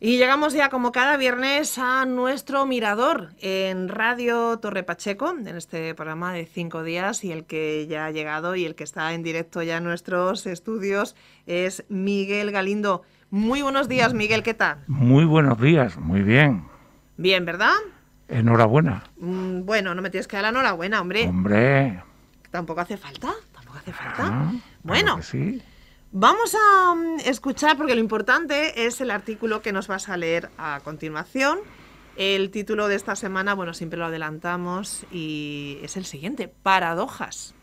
Y llegamos ya como cada viernes a nuestro mirador en Radio Torre Pacheco, en este programa de cinco días y el que ya ha llegado y el que está en directo ya en nuestros estudios es Miguel Galindo. Muy buenos días, Miguel, ¿qué tal? Muy buenos días, muy bien. Bien, ¿verdad? Enhorabuena. Mm, bueno, no me tienes que dar la enhorabuena, hombre. Hombre. Tampoco hace falta, tampoco hace falta. Ah, bueno. sí. Vamos a mm, escuchar, porque lo importante es el artículo que nos vas a leer a continuación. El título de esta semana, bueno, siempre lo adelantamos y es el siguiente, Paradojas.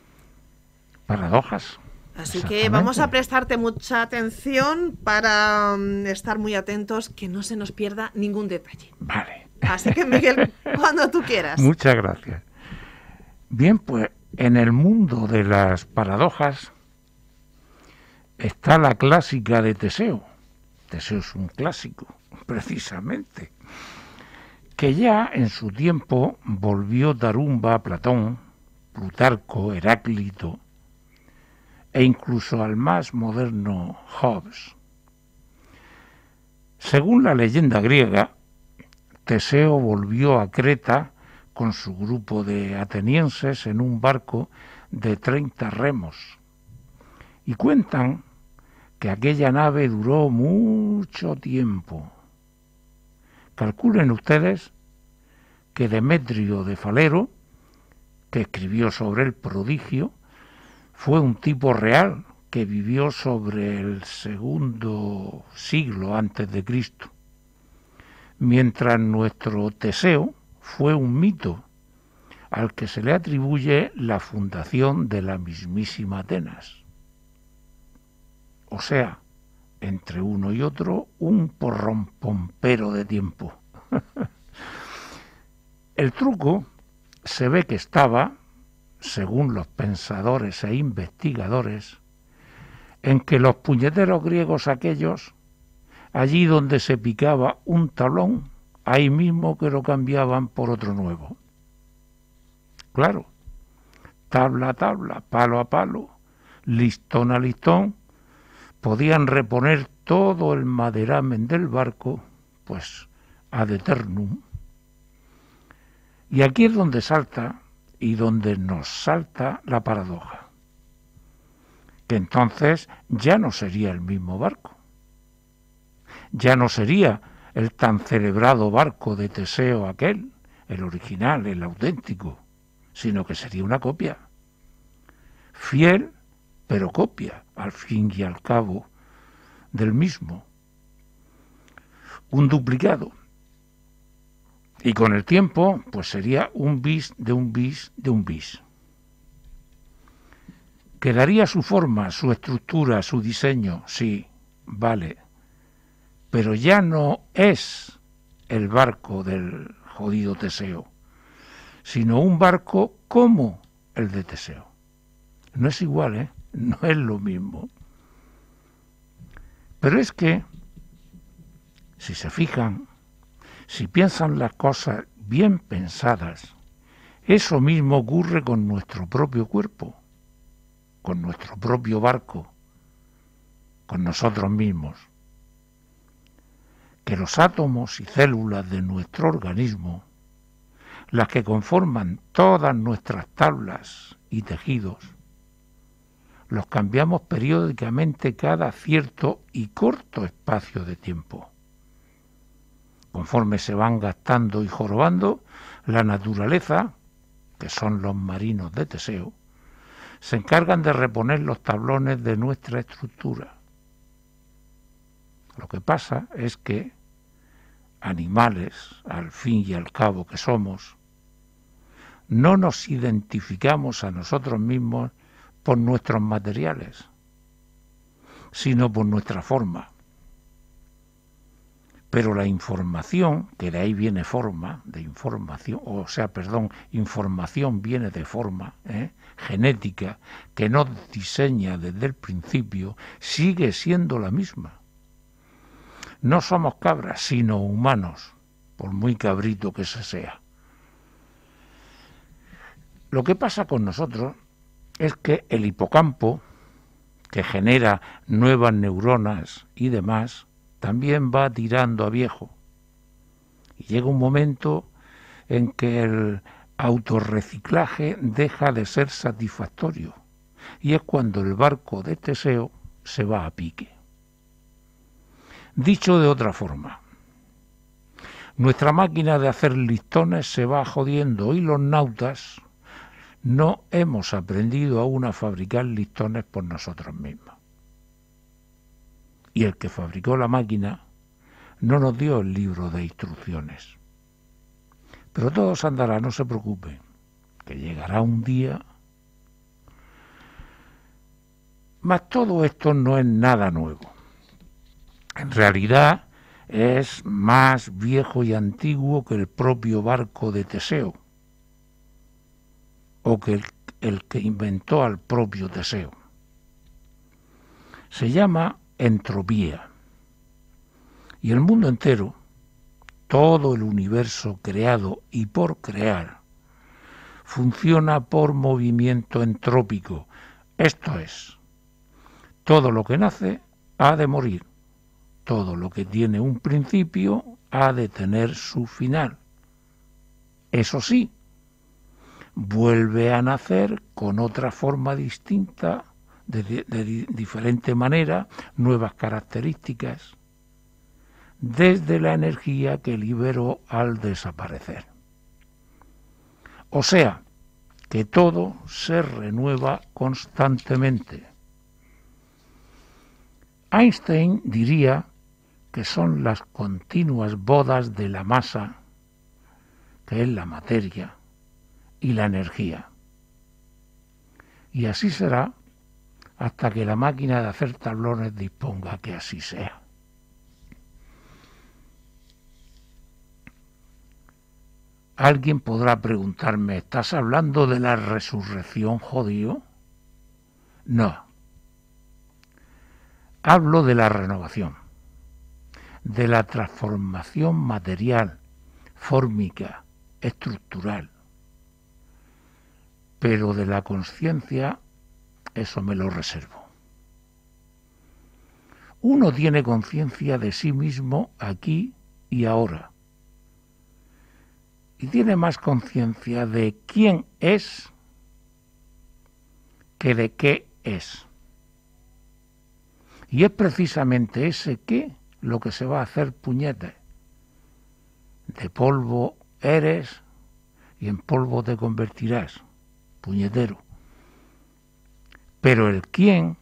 Paradojas. Así que vamos a prestarte mucha atención para mm, estar muy atentos, que no se nos pierda ningún detalle. Vale. Así que Miguel, cuando tú quieras. Muchas gracias. Bien, pues en el mundo de las paradojas está la clásica de Teseo. Teseo es un clásico, precisamente, que ya en su tiempo volvió Darumba a Platón, Plutarco, Heráclito e incluso al más moderno Hobbes. Según la leyenda griega, Teseo volvió a Creta con su grupo de atenienses en un barco de 30 remos y cuentan que aquella nave duró mucho tiempo. Calculen ustedes que Demetrio de Falero, que escribió sobre el prodigio, fue un tipo real que vivió sobre el segundo siglo antes de Cristo, mientras nuestro Teseo fue un mito al que se le atribuye la fundación de la mismísima Atenas. O sea, entre uno y otro un porrón pompero de tiempo. El truco se ve que estaba, según los pensadores e investigadores, en que los puñeteros griegos aquellos, allí donde se picaba un talón, ahí mismo que lo cambiaban por otro nuevo. Claro, tabla a tabla, palo a palo, listón a listón, podían reponer todo el maderamen del barco, pues ad eternum. Y aquí es donde salta y donde nos salta la paradoja, que entonces ya no sería el mismo barco, ya no sería el tan celebrado barco de Teseo aquel, el original, el auténtico, sino que sería una copia, fiel pero copia, al fin y al cabo, del mismo. Un duplicado. Y con el tiempo, pues sería un bis de un bis de un bis. ¿Quedaría su forma, su estructura, su diseño? Sí, vale. Pero ya no es el barco del jodido Teseo, sino un barco como el de Teseo. No es igual, ¿eh? no es lo mismo. Pero es que, si se fijan, si piensan las cosas bien pensadas, eso mismo ocurre con nuestro propio cuerpo, con nuestro propio barco, con nosotros mismos. Que los átomos y células de nuestro organismo, las que conforman todas nuestras tablas y tejidos, los cambiamos periódicamente cada cierto y corto espacio de tiempo. Conforme se van gastando y jorobando, la naturaleza, que son los marinos de Teseo, se encargan de reponer los tablones de nuestra estructura. Lo que pasa es que animales, al fin y al cabo que somos, no nos identificamos a nosotros mismos por nuestros materiales, sino por nuestra forma. Pero la información, que de ahí viene forma, de información, o sea, perdón, información viene de forma, ¿eh? genética, que nos diseña desde el principio, sigue siendo la misma. No somos cabras, sino humanos, por muy cabrito que se sea. Lo que pasa con nosotros es que el hipocampo, que genera nuevas neuronas y demás, también va tirando a viejo. Y llega un momento en que el autorreciclaje deja de ser satisfactorio. Y es cuando el barco de Teseo se va a pique. Dicho de otra forma, nuestra máquina de hacer listones se va jodiendo y los nautas, no hemos aprendido aún a fabricar listones por nosotros mismos. Y el que fabricó la máquina no nos dio el libro de instrucciones. Pero todos andará, no se preocupen, que llegará un día. Mas todo esto no es nada nuevo. En realidad es más viejo y antiguo que el propio barco de Teseo o que el, que inventó al propio deseo. Se llama entropía. Y el mundo entero, todo el universo creado y por crear, funciona por movimiento entrópico. Esto es, todo lo que nace ha de morir, todo lo que tiene un principio ha de tener su final. Eso sí, vuelve a nacer con otra forma distinta, de, diferente manera, nuevas características, desde la energía que liberó al desaparecer. O sea, que todo se renueva constantemente. Einstein diría que son las continuas bodas de la masa, que es la materia, y la energía. Y así será hasta que la máquina de hacer tablones disponga que así sea. Alguien podrá preguntarme, ¿estás hablando de la resurrección jodido? No. Hablo de la renovación, de la transformación material, fórmica, estructural, pero de la conciencia eso me lo reservo. Uno tiene conciencia de sí mismo aquí y ahora. Y tiene más conciencia de quién es que de qué es. Y es precisamente ese qué lo que se va a hacer puñete. De polvo eres y en polvo te convertirás puñetero. Pero el quién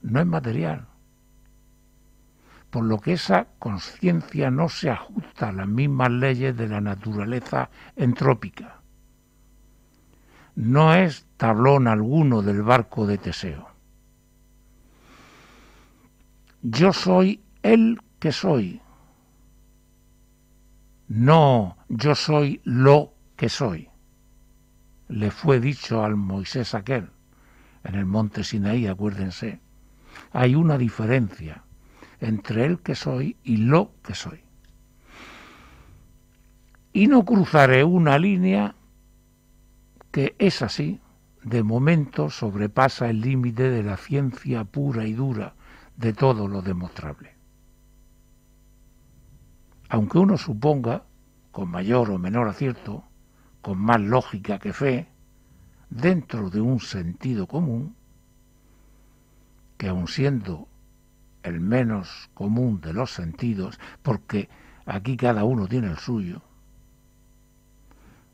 no es material. Por lo que esa conciencia no se ajusta a las mismas leyes de la naturaleza entrópica. No es tablón alguno del barco de Teseo. Yo soy el que soy. No, yo soy lo que soy le fue dicho al Moisés aquel, en el monte Sinaí, acuérdense, hay una diferencia entre el que soy y lo que soy. Y no cruzaré una línea que es así, de momento sobrepasa el límite de la ciencia pura y dura de todo lo demostrable. Aunque uno suponga, con mayor o menor acierto, con más lógica que fe, dentro de un sentido común, que aun siendo el menos común de los sentidos, porque aquí cada uno tiene el suyo,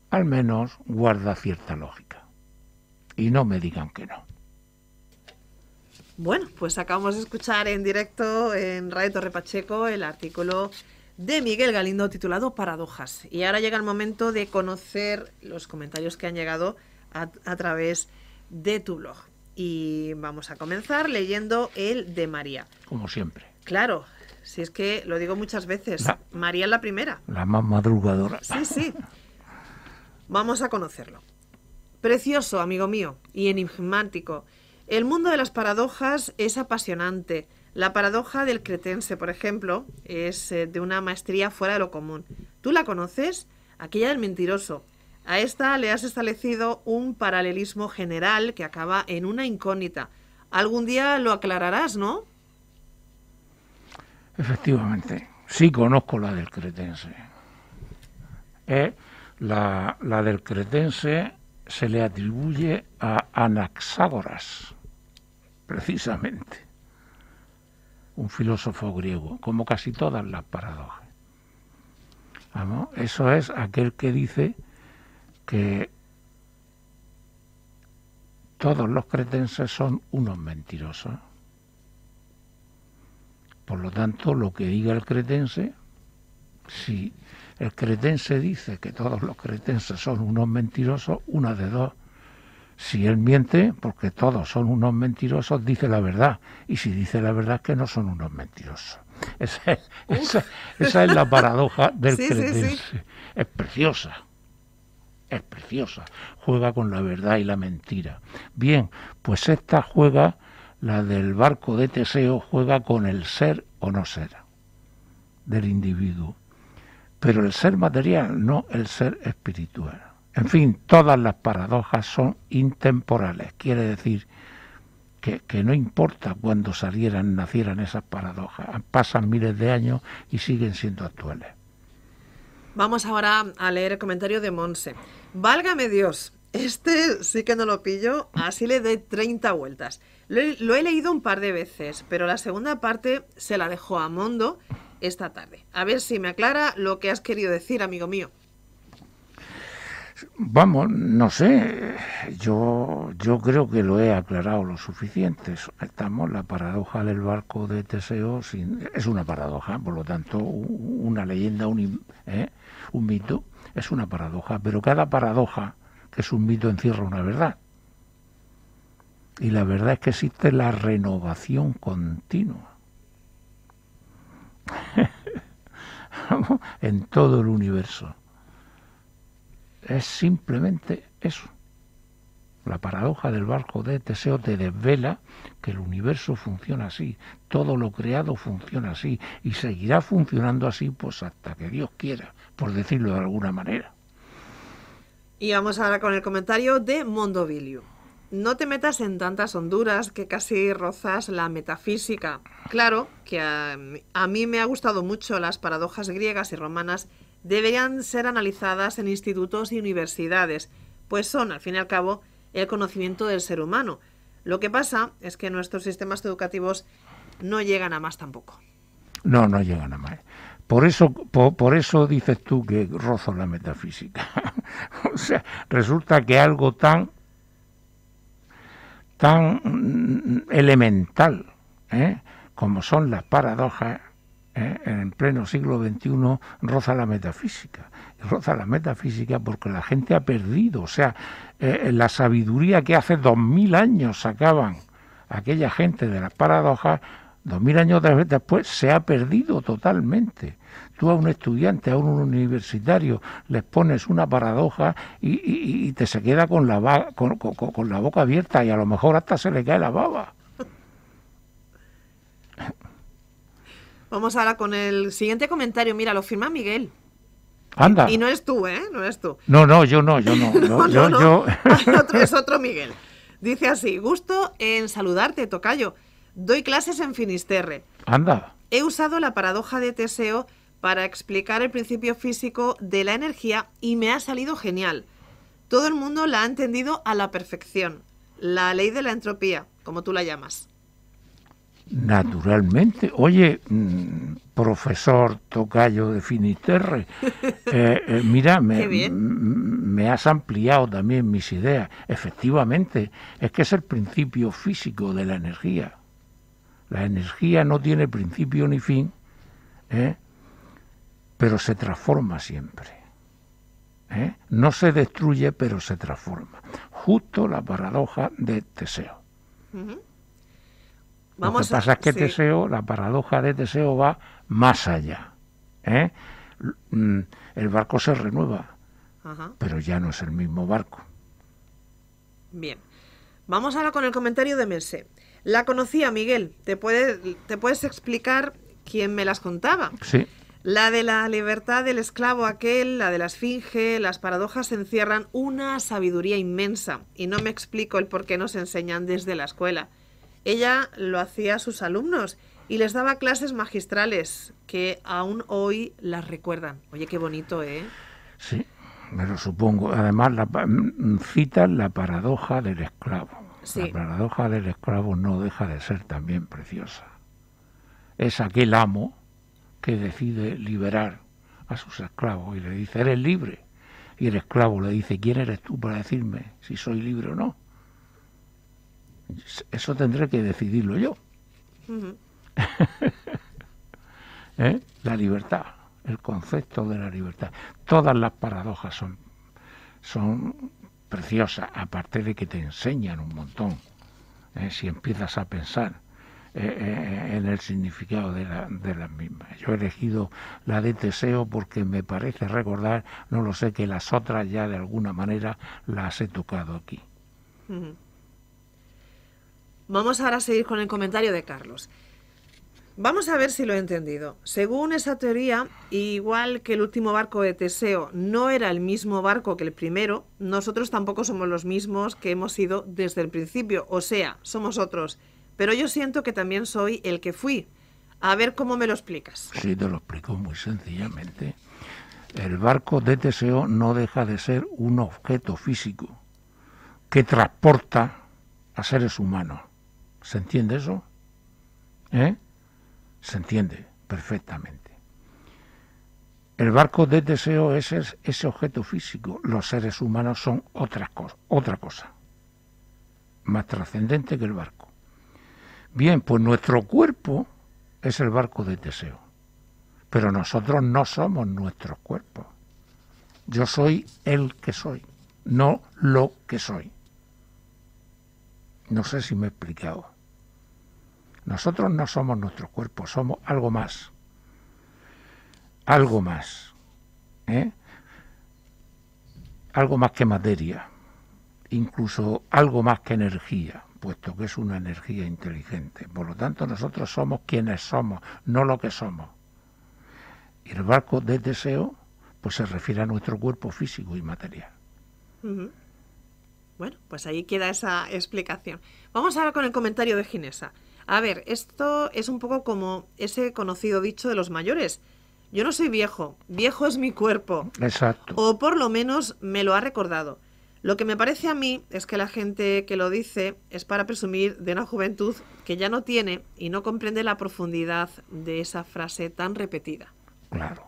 al menos guarda cierta lógica. Y no me digan que no. Bueno, pues acabamos de escuchar en directo en Radio Torre Pacheco el artículo de Miguel Galindo titulado Paradojas. Y ahora llega el momento de conocer los comentarios que han llegado a, través de tu blog. Y vamos a comenzar leyendo el de María. Como siempre. Claro, si es que lo digo muchas veces. María es la primera. La más madrugadora. Sí, sí. Vamos a conocerlo. Precioso, amigo mío, y enigmático. El mundo de las paradojas es apasionante. La paradoja del cretense, por ejemplo, es eh, de una maestría fuera de lo común. ¿Tú la conoces? Aquella del mentiroso. A esta le has establecido un paralelismo general que acaba en una incógnita. Algún día lo aclararás, ¿no? Efectivamente, sí conozco la del cretense. Eh, la, del cretense se le atribuye a Anaxágoras, precisamente un filósofo griego, como casi todas las paradojas. Eso es aquel que dice que todos los cretenses son unos mentirosos. Por lo tanto, lo que diga el cretense, si el cretense dice que todos los cretenses son unos mentirosos, una de dos, si él miente, porque todos son unos mentirosos, dice la verdad. Y si dice la verdad, que no son unos mentirosos. Esa es, la paradoja del sí, Es preciosa. Es preciosa. Juega con la verdad y la mentira. Bien, pues esta juega, la del barco de Teseo, juega con el ser o no ser del individuo. Pero el ser material, no el ser espiritual. En fin, todas las paradojas son intemporales. Quiere decir que, no importa cuándo salieran, nacieran esas paradojas. Pasan miles de años y siguen siendo actuales. Vamos ahora a leer el comentario de Monse. Válgame Dios, este sí que no lo pillo, así le dé 30 vueltas. Lo lo he, leído un par de veces, pero la segunda parte se la dejó a Mondo esta tarde. A ver si me aclara lo que has querido decir, amigo mío. Vamos, no sé, yo, yo creo que lo he aclarado lo suficiente. Estamos, la paradoja del barco de Teseo es una paradoja, por lo tanto, una leyenda, ¿eh? un mito, es una paradoja, pero cada paradoja que es un mito encierra una verdad. Y la verdad es que existe la renovación continua. en todo el universo. Es simplemente eso. La paradoja del barco de Teseo te desvela que el universo funciona así, todo lo creado funciona así y seguirá funcionando así pues hasta que Dios quiera, por decirlo de alguna manera. Y vamos ahora con el comentario de Mondovilio. No te metas en tantas honduras que casi rozas la metafísica. Claro que a, a mí me ha gustado mucho las paradojas griegas y romanas deberían ser analizadas en institutos y universidades, pues son, al fin y al cabo, el conocimiento del ser humano. Lo que pasa es que nuestros sistemas educativos no llegan a más tampoco. No, no llegan a más. Por eso, por, eso dices tú que rozo la metafísica. o sea, resulta que algo tan, tan mm, elemental ¿eh? como son las paradojas en eh, en pleno siglo XXI roza la metafísica. Roza la metafísica porque la gente ha perdido, o sea, eh, la sabiduría que hace dos mil años sacaban aquella gente de las paradojas, dos mil años después se ha perdido totalmente. Tú a un estudiante, a un universitario, les pones una paradoja y, te se queda con la, con la boca abierta y a lo mejor hasta se le cae la baba. Vamos ahora con el siguiente comentario. Mira, lo firma Miguel. Anda. Y no es tú, ¿eh? No es tú. No, no, yo no, yo no. no, yo, es otro Miguel. Dice así, gusto en saludarte, Tocayo. Doy clases en Finisterre. Anda. He usado la paradoja de Teseo para explicar el principio físico de la energía y me ha salido genial. Todo el mundo la ha entendido a la perfección. La ley de la entropía, como tú la llamas. Naturalmente. Oye, mm, profesor Tocayo de Finisterre, eh, eh, mira, me, has ampliado también mis ideas. Efectivamente, es que es el principio físico de la energía. La energía no tiene principio ni fin, ¿eh? pero se transforma siempre. No se destruye, pero se transforma. Justo la paradoja de Teseo. Lo que pasa es que Teseo, la paradoja de Teseo va más allá. ¿eh? Mm, el barco se renueva, pero ya no es el mismo barco. Bien. Vamos ahora con el comentario de Merced. La conocía, Miguel. ¿Te, ¿Te puedes explicar quién me las contaba? Sí. La de la libertad del esclavo aquel, la de la esfinge, las paradojas encierran una sabiduría inmensa y no me explico el por qué nos enseñan desde la escuela. Ella lo hacía a sus alumnos y les daba clases magistrales que aún hoy las recuerdan. Oye, qué bonito, ¿eh? Sí, me lo supongo. Además, la, mm, cita la paradoja del esclavo. La paradoja del esclavo no deja de ser también preciosa. Es aquel amo que decide liberar a sus esclavos y le dice, eres libre. Y el esclavo le dice, ¿quién eres tú para decirme si soy libre o no? eso tendré que decidirlo yo. ¿Eh? La libertad, el concepto de la libertad. Todas las paradojas son, son preciosas, aparte de que te enseñan un montón. ¿eh? Si empiezas a pensar eh, en el significado de, la, las mismas. Yo he elegido la de Teseo porque me parece recordar, no lo sé, que las otras ya de alguna manera las he tocado aquí. Vamos ahora a seguir con el comentario de Carlos. Vamos a ver si lo he entendido. Según esa teoría, igual que el último barco de Teseo no era el mismo barco que el primero, nosotros tampoco somos los mismos que hemos sido desde el principio, o sea, somos otros. Pero yo siento que también soy el que fui. A ver cómo me lo explicas. Sí, te lo explico muy sencillamente. El barco de Teseo no deja de ser un objeto físico que transporta a seres humanos ¿Se entiende eso? ¿Eh? Se entiende perfectamente. El barco de deseo es ese objeto físico. Los seres humanos son otra cosa, otra cosa más trascendente que el barco. Bien, pues nuestro cuerpo es el barco de deseo. Pero nosotros no somos nuestros cuerpos. Yo soy el que soy, no lo que soy. No sé si me he explicado. Nosotros no somos nuestro cuerpo, somos algo más. Algo más. ¿eh? Algo más que materia. Incluso algo más que energía, puesto que es una energía inteligente. Por lo tanto, nosotros somos quienes somos, no lo que somos. Y el barco de deseo, pues se refiere a nuestro cuerpo físico y material. Bueno, pues ahí queda esa explicación. Vamos ahora con el comentario de Ginesa. A ver, esto es un poco como ese conocido dicho de los mayores. Yo no soy viejo, viejo es mi cuerpo. Exacto. O por lo menos me lo ha recordado. Lo que me parece a mí es que la gente que lo dice es para presumir de una juventud que ya no tiene y no comprende la profundidad de esa frase tan repetida. Claro.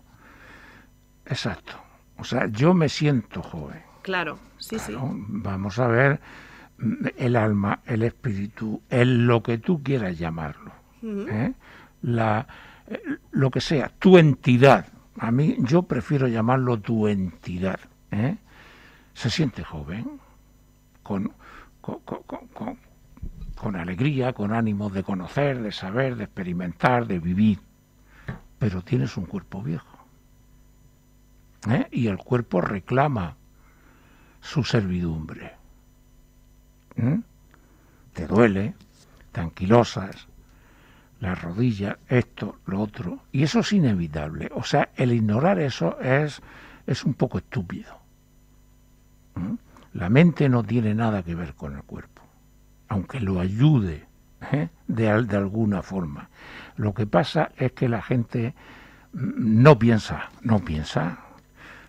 Exacto. O sea, yo me siento joven. Claro, sí, sí. Vamos a ver el alma, el espíritu, el lo que tú quieras llamarlo, ¿eh? la, eh, lo que sea, tu entidad. A mí yo prefiero llamarlo tu entidad. ¿eh? Se siente joven, con, con, alegría, con ánimo de conocer, de saber, de experimentar, de vivir, pero tienes un cuerpo viejo. Y el cuerpo reclama su servidumbre ¿eh? Te duele, te las rodillas, esto, lo otro. Y eso es inevitable. O sea, el ignorar eso es, es un poco estúpido. ¿Mm? La mente no tiene nada que ver con el cuerpo, aunque lo ayude ¿eh? de, de alguna forma. Lo que pasa es que la gente mm, no piensa, no piensa,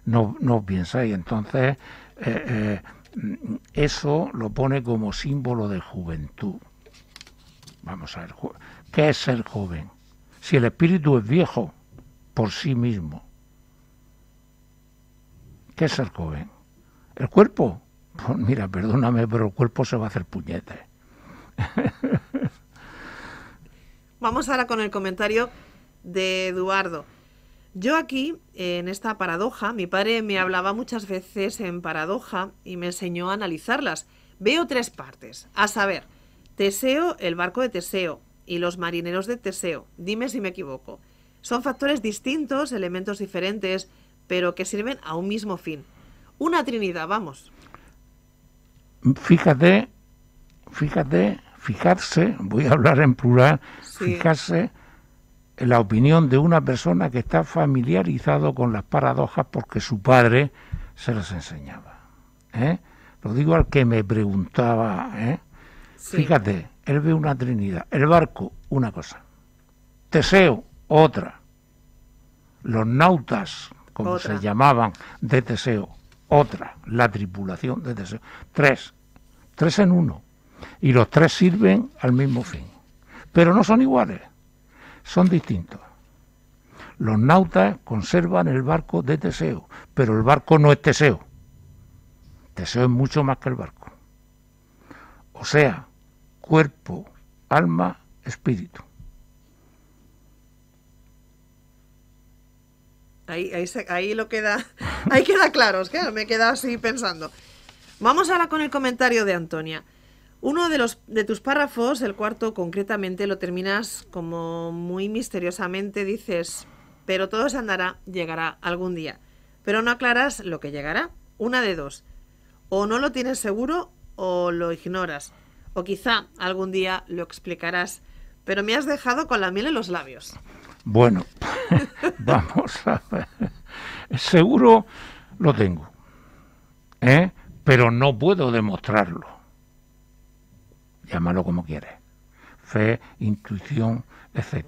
no, no piensa y entonces eh, eso lo pone como símbolo de juventud. Vamos a ver, ¿qué es ser joven? Si el espíritu es viejo por sí mismo, ¿qué es ser joven? ¿El cuerpo? Pues mira, perdóname, pero el cuerpo se va a hacer puñete. Vamos ahora con el comentario de Eduardo. Yo aquí, en esta paradoja, mi padre me hablaba muchas veces en paradoja y me enseñó a analizarlas. Veo tres partes, a saber, Teseo, el barco de Teseo y los marineros de Teseo. Dime si me equivoco. Son factores distintos, elementos diferentes, pero que sirven a un mismo fin. Una trinidad, vamos. Fíjate, fíjate, fijarse, voy a hablar en plural, fijarse la opinión de una persona que está familiarizado con las paradojas porque su padre se las enseñaba. ¿eh? Lo digo al que me preguntaba. ¿eh? Fíjate, él ve una trinidad. El barco, una cosa. Teseo, otra. Los nautas, como se llamaban, de Teseo, otra. La tripulación de Teseo. Tres. Tres en uno. Y los tres sirven al mismo fin. Pero no son iguales son distintos. Los nautas conservan el barco de Teseo, pero el barco no es Teseo. Teseo es mucho más que el barco. O sea, cuerpo, alma, espíritu. Ahí, ahí, ahí, lo queda, ahí queda claro, es que me queda así pensando. Vamos ahora con el comentario de Antonia. Uno de, los, de tus párrafos, el cuarto concretamente, lo terminas como muy misteriosamente, dices, pero todo se andará, llegará algún día. Pero no aclaras lo que llegará, una de dos. O no lo tienes seguro o lo ignoras. O quizá algún día lo explicarás. Pero me has dejado con la miel en los labios. Bueno, vamos a ver. Seguro lo tengo. ¿eh? Pero no puedo demostrarlo llámalo como quieres, fe, intuición, etc.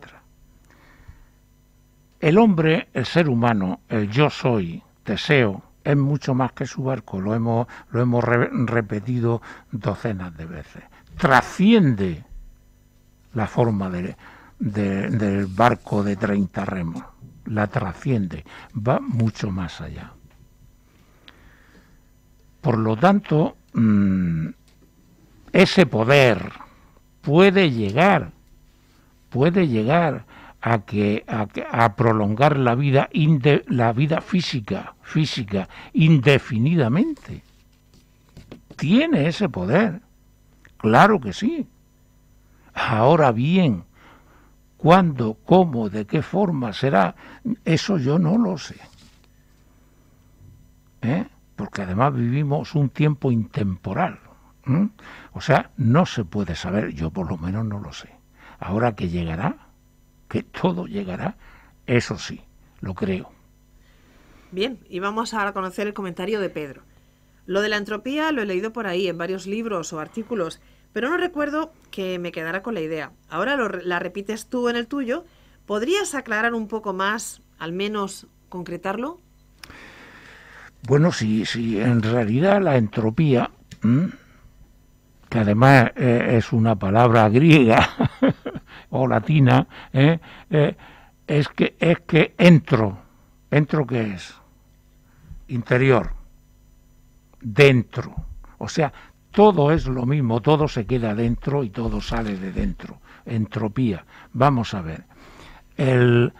El hombre, el ser humano, el yo soy, deseo, es mucho más que su barco, lo hemos, lo hemos repetido docenas de veces. Trasciende la forma del barco de 30 remos, la trasciende, va mucho más allá. Por lo tanto, mm, ese poder puede llegar, puede llegar a que a, prolongar la vida la vida física física indefinidamente tiene ese poder claro que sí ahora bien cuándo cómo de qué forma será eso yo no lo sé ¿Eh? porque además vivimos un tiempo intemporal ¿Mm? O sea, no se puede saber, yo por lo menos no lo sé. Ahora que llegará, que todo llegará, eso sí, lo creo. Bien, y vamos a conocer el comentario de Pedro. Lo de la entropía lo he leído por ahí en varios libros o artículos, pero no recuerdo que me quedara con la idea. Ahora la repites tú en el tuyo. ¿Podrías aclarar un poco más, al menos concretarlo? Bueno, sí, sí. en realidad la entropía que además eh, es una palabra griega o latina, eh, eh, es, que, es que entro, entro qué es interior, dentro, o sea, todo es lo mismo, todo se queda dentro y todo sale de dentro, entropía. Vamos a ver, el,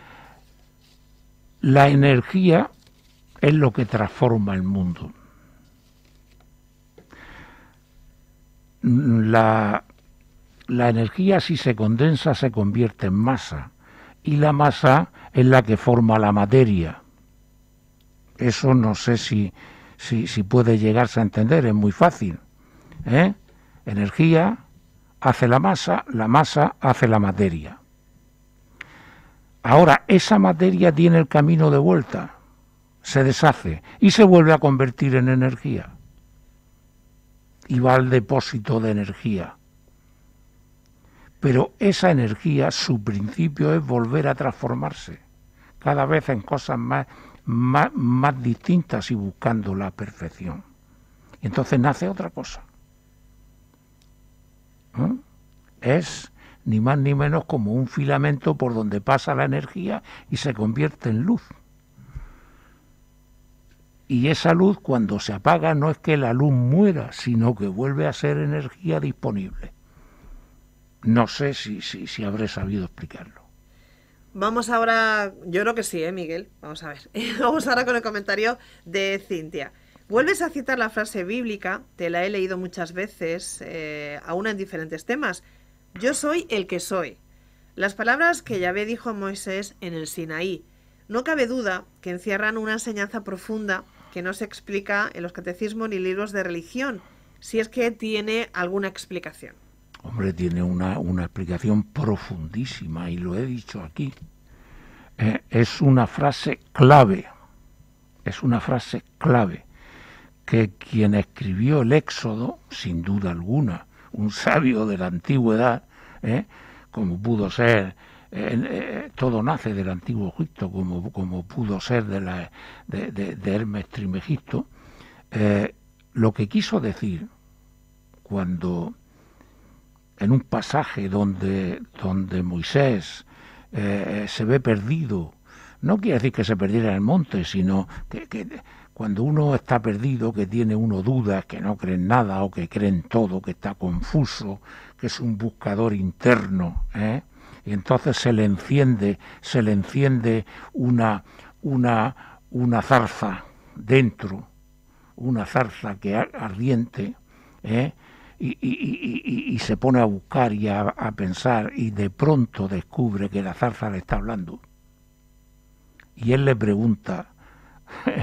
la energía es lo que transforma el mundo la, energía si se condensa se convierte en masa y la masa es la que forma la materia. Eso no sé si, si puede llegarse a entender, es muy fácil. ¿eh? Energía hace la masa, la masa hace la materia. Ahora, esa materia tiene el camino de vuelta, se deshace y se vuelve a convertir en energía y va al depósito de energía. Pero esa energía, su principio es volver a transformarse, cada vez en cosas más, más, distintas y buscando la perfección. Y entonces nace otra cosa. Es ni más ni menos como un filamento por donde pasa la energía y se convierte en luz. Y esa luz cuando se apaga no es que la luz muera, sino que vuelve a ser energía disponible. No sé si, si, si habré sabido explicarlo. Vamos ahora, yo creo que sí, ¿eh, Miguel? Vamos a ver. Vamos ahora con el comentario de Cintia. Vuelves a citar la frase bíblica, te la he leído muchas veces, eh, aún en diferentes temas. Yo soy el que soy. Las palabras que Yahvé dijo a Moisés en el Sinaí. No cabe duda que encierran una enseñanza profunda que no se explica en los catecismos ni libros de religión, si es que tiene alguna explicación. Hombre, tiene una, explicación profundísima y lo he dicho aquí. Eh, es una frase clave, es una frase clave que quien escribió el Éxodo, sin duda alguna, un sabio de la antigüedad, eh, como pudo ser eh, todo nace del antiguo Egipto, como, pudo ser de, la, de, Hermes Trimegisto, eh, lo que quiso decir cuando en un pasaje donde, donde Moisés eh, se ve perdido, no quiere decir que se perdiera en el monte, sino que, que cuando uno está perdido, que tiene uno dudas, que no cree en nada o que cree en todo, que está confuso, que es un buscador interno, ¿eh? y entonces se le enciende, se le enciende una, una, una zarza dentro, una zarza que ardiente, ¿eh? y, se pone a buscar y a, pensar y de pronto descubre que la zarza le está hablando. Y él le pregunta,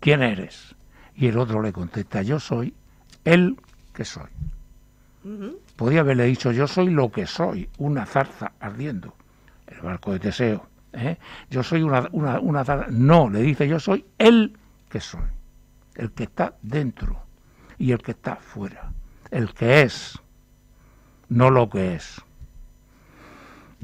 ¿quién eres? Y el otro le contesta, yo soy el que soy. Podía haberle dicho, yo soy lo que soy, una zarza ardiendo, el barco de Teseo. ¿eh? Yo soy una, una zarza. No, le dice, yo soy el que soy, el que está dentro y el que está fuera, el que es, no lo que es.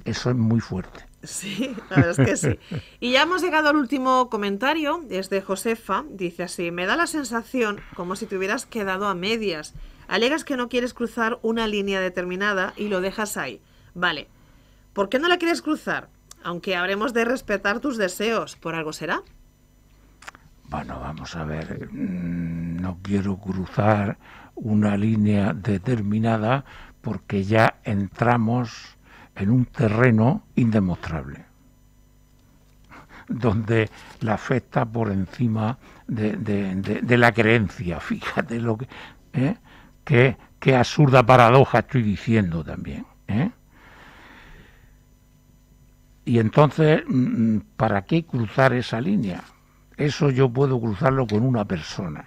Eso es muy fuerte. Sí, la verdad es que sí. Y ya hemos llegado al último comentario, es de Josefa. Dice así, me da la sensación como si te hubieras quedado a medias Alegas que no quieres cruzar una línea determinada y lo dejas ahí. Vale. ¿Por qué no la quieres cruzar? Aunque habremos de respetar tus deseos, ¿por algo será? Bueno, vamos a ver. Mm, no quiero cruzar una línea determinada porque ya entramos en un terreno indemostrable, donde la afecta por encima de, la creencia, fíjate lo que... ¿eh? qué, absurda paradoja estoy diciendo también. ¿eh? Y entonces, mm, mm, ¿para qué cruzar esa línea? Eso yo puedo cruzarlo con una persona,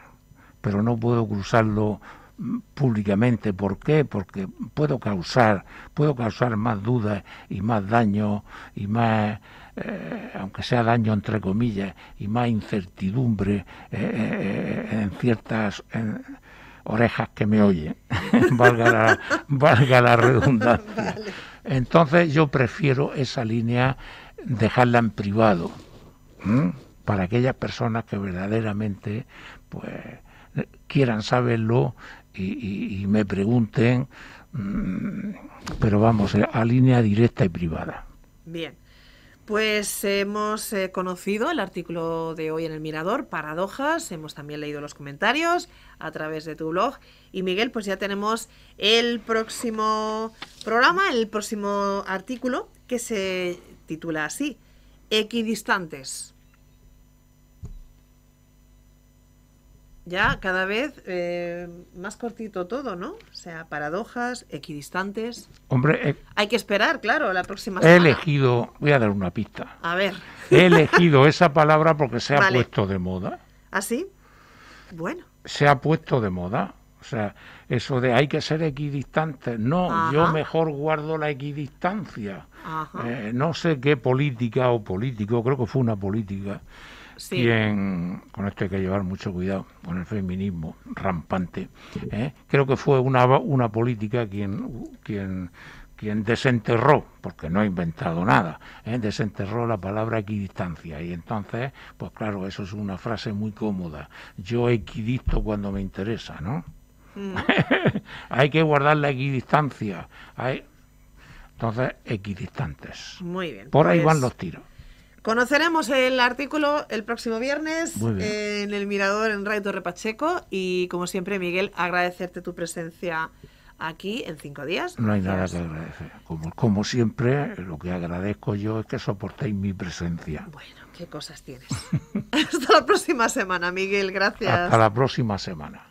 pero no puedo cruzarlo mm, públicamente. ¿Por qué? Porque puedo causar, puedo causar más dudas y más daño y más, eh, aunque sea daño entre comillas, y más incertidumbre eh, en ciertas, orejas que me oyen, valga la, valga la redundancia. Entonces yo prefiero esa línea dejarla en privado, para aquellas personas que verdaderamente pues quieran saberlo y me pregunten, mm, pero vamos, eh, a línea directa y privada. Bien. Pues hemos eh, conocido el artículo de hoy en El Mirador, Paradojas, hemos también leído los comentarios a través de tu blog. Y Miguel, pues ya tenemos el próximo programa, el próximo artículo que se titula así, Equidistantes. ya cada vez eh, más cortito todo, ¿no? O sea, paradojas, equidistantes. Hombre, eh, hay que esperar, claro, la próxima He elegido, voy a dar una pista. A ver. He elegido esa palabra porque se ha puesto de moda. ¿Ah, sí? Bueno. Se ha puesto de moda. O sea, eso de hay que ser equidistantes. No, yo mejor guardo la equidistancia. Eh, no sé qué política o político, creo que fue una política con esto hay que llevar mucho cuidado, con el feminismo rampante. ¿eh? Creo que fue una, una política quien, quien quien desenterró, porque no ha inventado nada, ¿eh? desenterró la palabra equidistancia. Y entonces, pues claro, eso es una frase muy cómoda. Yo equidisto cuando me interesa, ¿no? Mm. hay que guardar la equidistancia. Entonces, equidistantes. Por ahí van pues los tiros. Conoceremos el artículo el próximo viernes en el Mirador en Radio Torre Pacheco y como siempre Miguel agradecerte tu presencia aquí en cinco días. No hay nada que agradecer. Como, siempre, lo que agradezco yo es que soportéis mi presencia. Bueno, qué cosas tienes. Hasta la próxima semana, Miguel. Gracias. Hasta la próxima semana.